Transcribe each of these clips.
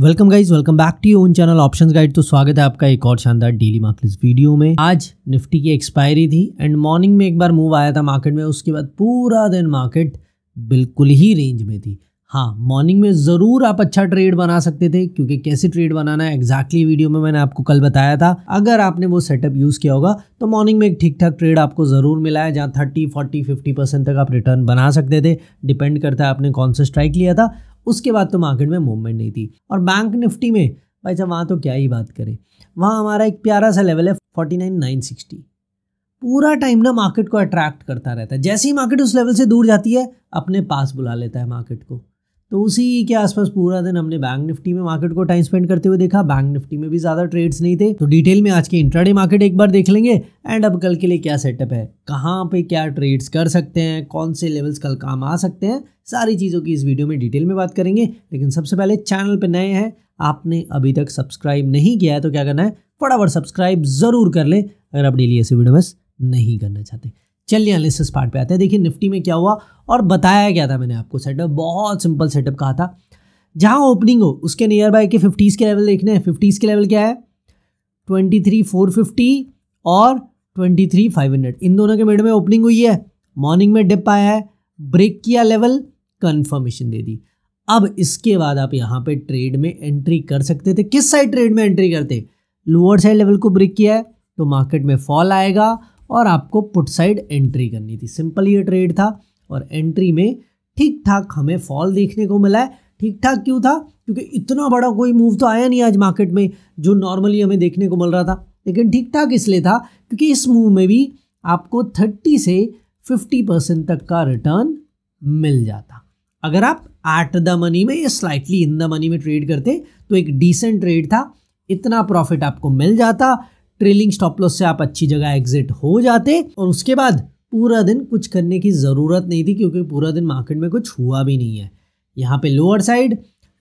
welcome guys welcome back to own channel options guide तो स्वागत है आपका एक और शानदार डेली मार्केट वीडियो में आज निफ्टी की एक्सपायरी थी एंड मॉर्निंग में एक बार मूव आया था मार्केट में उसके बाद पूरा दिन मार्केट बिल्कुल ही रेंज में थी हाँ मॉर्निंग में ज़रूर आप अच्छा ट्रेड बना सकते थे क्योंकि कैसे ट्रेड बनाना है एग्जैक्टली exactly वीडियो में मैंने आपको कल बताया था अगर आपने वो सेटअप यूज़ किया होगा तो मॉर्निंग में एक ठीक ठाक ट्रेड आपको ज़रूर मिला है जहाँ थर्टी फोर्टी फिफ्टी परसेंट तक आप रिटर्न बना सकते थे डिपेंड करता है आपने कौन सा स्ट्राइक लिया था उसके बाद तो मार्केट में मूवमेंट नहीं थी और बैंक निफ्टी में भाई साहब वहाँ तो क्या ही बात करें वहाँ हमारा एक प्यारा सा लेवल है फोर्टी नाइन नाइन सिक्सटी पूरा टाइम ना मार्केट को अट्रैक्ट करता रहता है जैसे ही मार्केट उस लेवल से दूर जाती है अपने पास बुला लेता है मार्केट को तो उसी के आसपास पूरा दिन हमने बैंक निफ्टी में मार्केट को टाइम स्पेंड करते हुए देखा बैंक निफ्टी में भी ज़्यादा ट्रेड्स नहीं थे तो डिटेल में आज के इंट्राडे मार्केट एक बार देख लेंगे एंड अब कल के लिए क्या सेटअप है कहाँ पे क्या ट्रेड्स कर सकते हैं कौन से लेवल्स कल काम आ सकते हैं सारी चीज़ों की इस वीडियो में डिटेल में बात करेंगे लेकिन सबसे पहले चैनल पर नए हैं आपने अभी तक सब्सक्राइब नहीं किया है तो क्या करना है फटाफट सब्सक्राइब ज़रूर कर लें अगर आप डेली ऐसे वीडियो मिस नहीं करना चाहते चलिए एनालिसिस पार्ट पे आते हैं देखिए निफ्टी में क्या हुआ और बताया क्या था मैंने आपको सेटअप बहुत सिंपल सेटअप कहा था जहाँ ओपनिंग हो उसके नियर बाय के फिफ्टीज़ के लेवल देखने हैं फिफ्टीज़ के लेवल क्या है ट्वेंटी थ्री फोर फिफ्टी और ट्वेंटी थ्री फाइव हंड्रेड इन दोनों के मिड में ओपनिंग हुई है मॉर्निंग में डिप आया है ब्रेक किया लेवल कन्फर्मेशन दे दी अब इसके बाद आप यहाँ पे ट्रेड में एंट्री कर सकते थे किस साइड ट्रेड में एंट्री करते लोअर साइड लेवल को ब्रेक किया है तो मार्केट में फॉल आएगा और आपको पुट साइड एंट्री करनी थी सिंपल ये ट्रेड था और एंट्री में ठीक ठाक हमें फॉल देखने को मिला है ठीक ठाक क्यों था क्योंकि इतना बड़ा कोई मूव तो आया नहीं आज मार्केट में जो नॉर्मली हमें देखने को मिल रहा था लेकिन ठीक ठाक इसलिए था क्योंकि इस मूव में भी आपको थर्टी से फिफ्टी परसेंट तक का रिटर्न मिल जाता अगर आप एट द मनी में या स्लाइटली इन द मनी में ट्रेड करते तो एक डिसेंट ट्रेड था इतना प्रॉफिट आपको मिल जाता ट्रेलिंग स्टॉप लॉस से आप अच्छी जगह एग्जिट हो जाते और उसके बाद पूरा दिन कुछ करने की ज़रूरत नहीं थी क्योंकि पूरा दिन मार्केट में कुछ हुआ भी नहीं है यहाँ पे lower side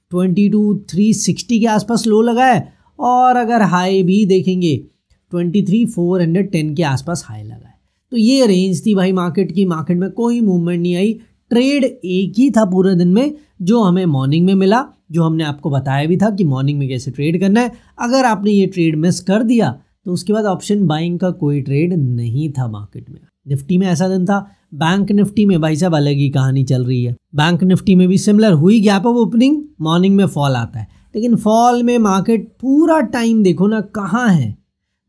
twenty two three sixty के आसपास लो लगा है और अगर हाई भी देखेंगे twenty three four hundred ten के आसपास हाई लगा है तो ये रेंज थी भाई मार्केट की मार्केट में कोई मूवमेंट नहीं आई ट्रेड एक ही था पूरे दिन में जो हमें मॉर्निंग में मिला जो हमने आपको बताया भी था कि मॉर्निंग में कैसे ट्रेड करना है अगर आपने ये ट्रेड मिस कर दिया तो उसके बाद ऑप्शन बाइंग का कोई ट्रेड नहीं था मार्केट में निफ्टी में ऐसा दिन था बैंक निफ्टी में भाई साहब अलग ही कहानी चल रही है बैंक निफ्टी में भी सिमिलर हुई गैप ऑफ ओपनिंग मॉर्निंग में फॉल आता है लेकिन फॉल में मार्केट पूरा टाइम देखो ना कहाँ है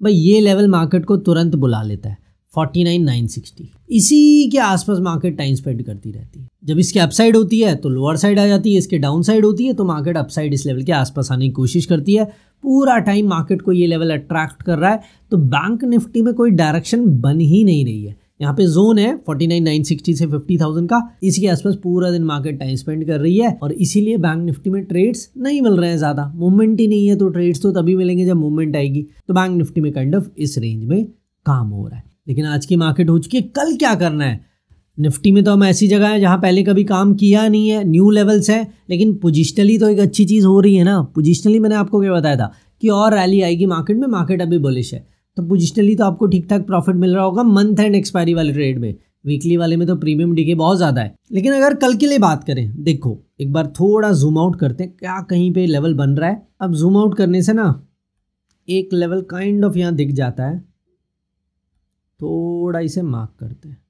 भाई ये लेवल मार्केट को तुरंत बुला लेता है फोर्टी नाइन नाइन सिक्सटी इसी के आसपास मार्केट टाइम स्पेंड करती रहती है जब इसकी अपसाइड होती है तो लोअर साइड आ जाती है इसके डाउन साइड होती है तो मार्केट अपसाइड इस लेवल के आसपास आने की कोशिश करती है पूरा टाइम मार्केट को ये लेवल अट्रैक्ट कर रहा है तो बैंक निफ्टी में कोई डायरेक्शन बन ही नहीं रही है यहाँ पे जोन है 49,960 से 50,000 का इसके आसपास पूरा दिन मार्केट टाइम स्पेंड कर रही है और इसीलिए बैंक निफ्टी में ट्रेड्स नहीं मिल रहे हैं ज़्यादा मूवमेंट ही नहीं है तो ट्रेड्स तो तभी मिलेंगे जब मूवमेंट आएगी तो बैंक निफ्टी में काइंड ऑफ इस रेंज में काम हो रहा है लेकिन आज की मार्केट हो चुकी है कल क्या करना है निफ्टी में तो हम ऐसी जगह है जहाँ पहले कभी काम किया नहीं है न्यू लेवल्स है लेकिन पोजिशनली तो एक अच्छी चीज़ हो रही है ना पोजिशनली मैंने आपको क्या बताया था कि और रैली आएगी मार्केट में मार्केट अभी बुलिश है तो पोजिशनली तो आपको ठीक ठाक प्रॉफिट मिल रहा होगा मंथ एंड एक्सपायरी वाले ट्रेड में वीकली वाले में तो प्रीमियम डिके बहुत ज़्यादा है लेकिन अगर कल के लिए बात करें देखो एक बार थोड़ा जूम आउट करते हैं क्या कहीं पे लेवल बन रहा है अब जूम आउट करने से ना एक लेवल काइंड ऑफ यहाँ दिख जाता है थोड़ा इसे मार्क करते हैं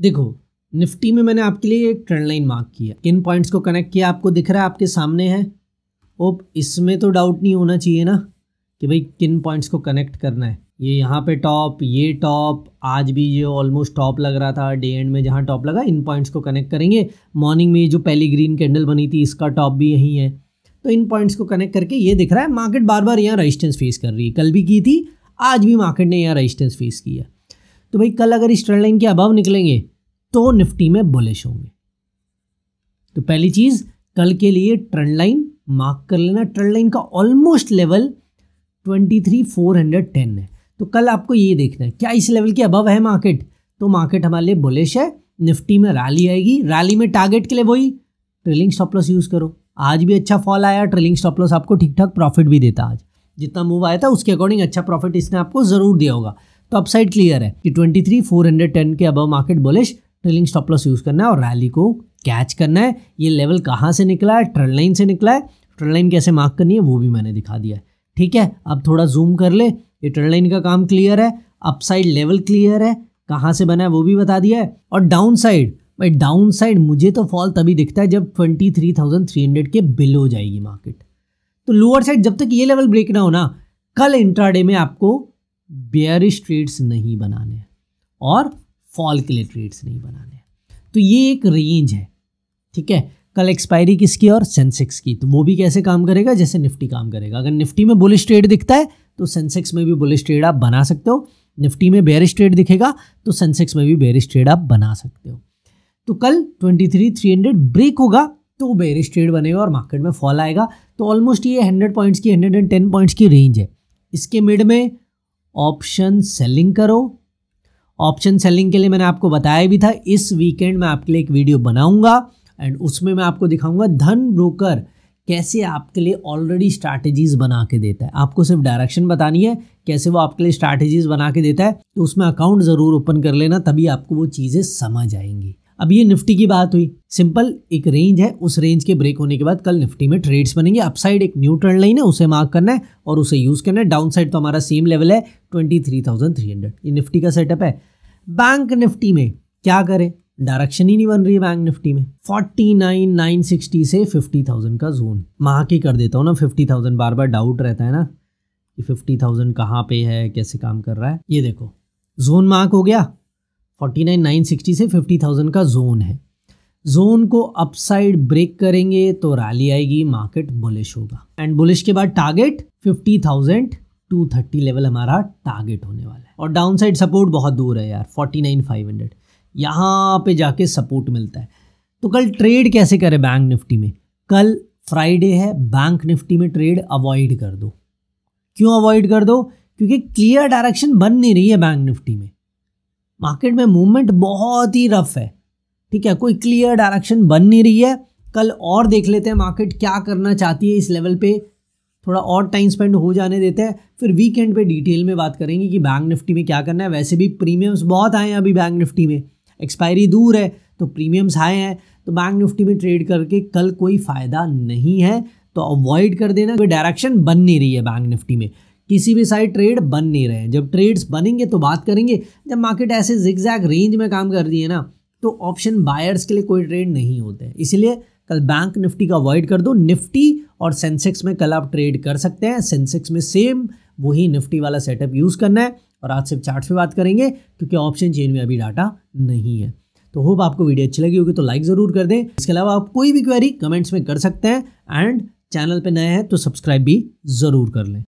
देखो निफ्टी में मैंने आपके लिए एक ट्रेंड लाइन मार्क किया किन पॉइंट्स को कनेक्ट किया आपको दिख रहा है आपके सामने है ओप इसमें तो डाउट नहीं होना चाहिए ना कि भाई किन पॉइंट्स को कनेक्ट करना है ये यहाँ पे टॉप ये टॉप आज भी ये ऑलमोस्ट टॉप लग रहा था डे एंड में जहाँ टॉप लगा इन पॉइंट्स को कनेक्ट करेंगे मॉर्निंग में जो पहली ग्रीन कैंडल बनी थी इसका टॉप भी यहीं है तो इन पॉइंट्स को कनेक्ट करके ये दिख रहा है मार्केट बार बार यहाँ रजिस्टेंस फेस कर रही है कल भी की थी आज भी मार्केट ने यहाँ रजिस्टेंस फेस किया तो भाई कल अगर इस ट्रेंड लाइन के अभाव निकलेंगे तो निफ्टी में बुलिश होंगे तो पहली चीज़ कल के लिए ट्रेंड लाइन मार्क कर लेना ट्रेंड लाइन का almost level twenty three four hundred ten है तो कल आपको ये देखना है क्या इस लेवल के अबव है मार्केट तो मार्केट हमारे लिए बुलिश है निफ्टी में रैली आएगी रैली में टारगेट के लिए वही ट्रेलिंग स्टॉप लॉस यूज़ करो आज भी अच्छा फॉल आया ट्रेलिंग स्टॉप लॉस आपको ठीक ठाक प्रॉफिट भी देता आज जितना मूव आया था उसके अकॉर्डिंग अच्छा प्रॉफिट इसने आपको ज़रूर दिया होगा तो अपसाइड क्लियर है कि twenty three four hundred ten के above market bullish trailing stop loss use करना है और रैली को कैच करना है ये लेवल कहाँ से निकला है ट्रेल लाइन से निकला है ट्रेल लाइन कैसे मार्क करनी है वो भी मैंने दिखा दिया है ठीक है अब थोड़ा जूम कर ले ये ट्रेंड लाइन का काम क्लियर है अपसाइड लेवल क्लियर है कहाँ से बना है वो भी बता दिया है और डाउन साइड भाई डाउन साइड मुझे तो फॉल तभी दिखता है जब twenty three three thousand hundred के बिलो जाएगी मार्केट तो लोअर साइड जब तक ये लेवल ब्रेक ना हो ना कल इंट्राडे में आपको बेयरिश ट्रेड्स नहीं बनाने हैं और फॉल के लिए ट्रेड्स नहीं बनाने हैं तो ये एक रेंज है ठीक है कल एक्सपायरी किसकी और सेंसेक्स की तो वो भी कैसे काम करेगा जैसे निफ्टी काम करेगा अगर निफ्टी में बुलिश ट्रेड दिखता है तो सेंसेक्स में भी बुलिश ट्रेड आप बना सकते हो निफ्टी में बेरिश ट्रेड दिखेगा तो सेंसेक्स में भी बेरिश ट्रेड आप बना सकते हो तो कल twenty three three hundred break होगा तो बेरिश ट्रेड बनेगा और मार्केट में फॉल आएगा तो ऑलमोस्ट ये हंड्रेड पॉइंट्स की हंड्रेड एंड टेन पॉइंट्स की रेंज है इसके मिड में ऑप्शन सेलिंग करो ऑप्शन सेलिंग के लिए मैंने आपको बताया भी था इस वीकेंड में आपके लिए एक वीडियो बनाऊंगा एंड उसमें मैं आपको दिखाऊंगा धन ब्रोकर कैसे आपके लिए ऑलरेडी स्ट्रैटेजीज बना के देता है आपको सिर्फ डायरेक्शन बतानी है कैसे वो आपके लिए स्ट्रैटेजीज बना के देता है तो उसमें अकाउंट ज़रूर ओपन कर लेना तभी आपको वो चीज़ें समझ आएंगी अब ये निफ्टी की बात हुई सिंपल एक रेंज है उस रेंज के ब्रेक होने के बाद कल निफ्टी में ट्रेड्स बनेंगे अपसाइड एक न्यू ट्रेंड लाइन है उसे मार्क करना है और उसे यूज़ करना है डाउनसाइड तो हमारा सेम लेवल है हंड्रेड ये निफ्टी का सेटअप है बैंक निफ्टी में क्या करें डायरेक्शन ही नहीं बन रही है बैंक निफ्टी में 49,960 से 50,000 का जोन मैं आके कर देता हूँ ना 50,000 बार बार डाउट रहता है ना कि 50,000 कहाँ पे है कैसे काम कर रहा है ये देखो जोन मार्क हो गया 49,960 से 50,000 का जोन है जोन को अपसाइड ब्रेक करेंगे तो रैली आएगी मार्केट बुलिश होगा एंड बुलिश के बाद टारगेट 50,000 230 लेवल हमारा टारगेट होने वाला है और डाउनसाइड सपोर्ट बहुत दूर है यार 49,500 यहाँ पे जाके सपोर्ट मिलता है तो कल ट्रेड कैसे करें बैंक निफ्टी में कल फ्राइडे है बैंक निफ्टी में ट्रेड अवॉइड कर दो क्यों अवॉइड कर दो क्योंकि क्लियर डायरेक्शन बन नहीं रही है बैंक निफ्टी में मार्केट में मूवमेंट बहुत ही रफ है ठीक है कोई क्लियर डायरेक्शन बन नहीं रही है कल और देख लेते हैं मार्केट क्या करना चाहती है इस लेवल पे थोड़ा और टाइम स्पेंड हो जाने देते हैं फिर वीकेंड पे डिटेल में बात करेंगे कि बैंक निफ्टी में क्या करना है वैसे भी प्रीमियम्स बहुत आए हैं अभी बैंक निफ्टी में एक्सपायरी दूर है तो प्रीमियम्स हाई हैं तो बैंक निफ्टी में ट्रेड करके कल कोई फ़ायदा नहीं है तो अवॉइड कर देना कोई डायरेक्शन बन नहीं रही है बैंक निफ्टी में किसी भी साइड ट्रेड बन नहीं रहे हैं जब ट्रेड्स बनेंगे तो बात करेंगे जब मार्केट ऐसे जिगजैग रेंज में काम कर रही है ना तो ऑप्शन बायर्स के लिए कोई ट्रेड नहीं होते हैं इसलिए कल बैंक निफ्टी का अवॉइड कर दो निफ्टी और सेंसेक्स में कल आप ट्रेड कर सकते हैं सेंसेक्स में सेम वही निफ्टी वाला सेटअप यूज़ करना है और आज सिर्फ चार्ट पे बात करेंगे क्योंकि ऑप्शन चेन में अभी डाटा नहीं है तो होप आपको वीडियो अच्छी लगी होगी तो लाइक ज़रूर कर दें इसके अलावा आप कोई भी क्वेरी कमेंट्स में कर सकते हैं एंड चैनल पे नए हैं तो सब्सक्राइब भी ज़रूर कर लें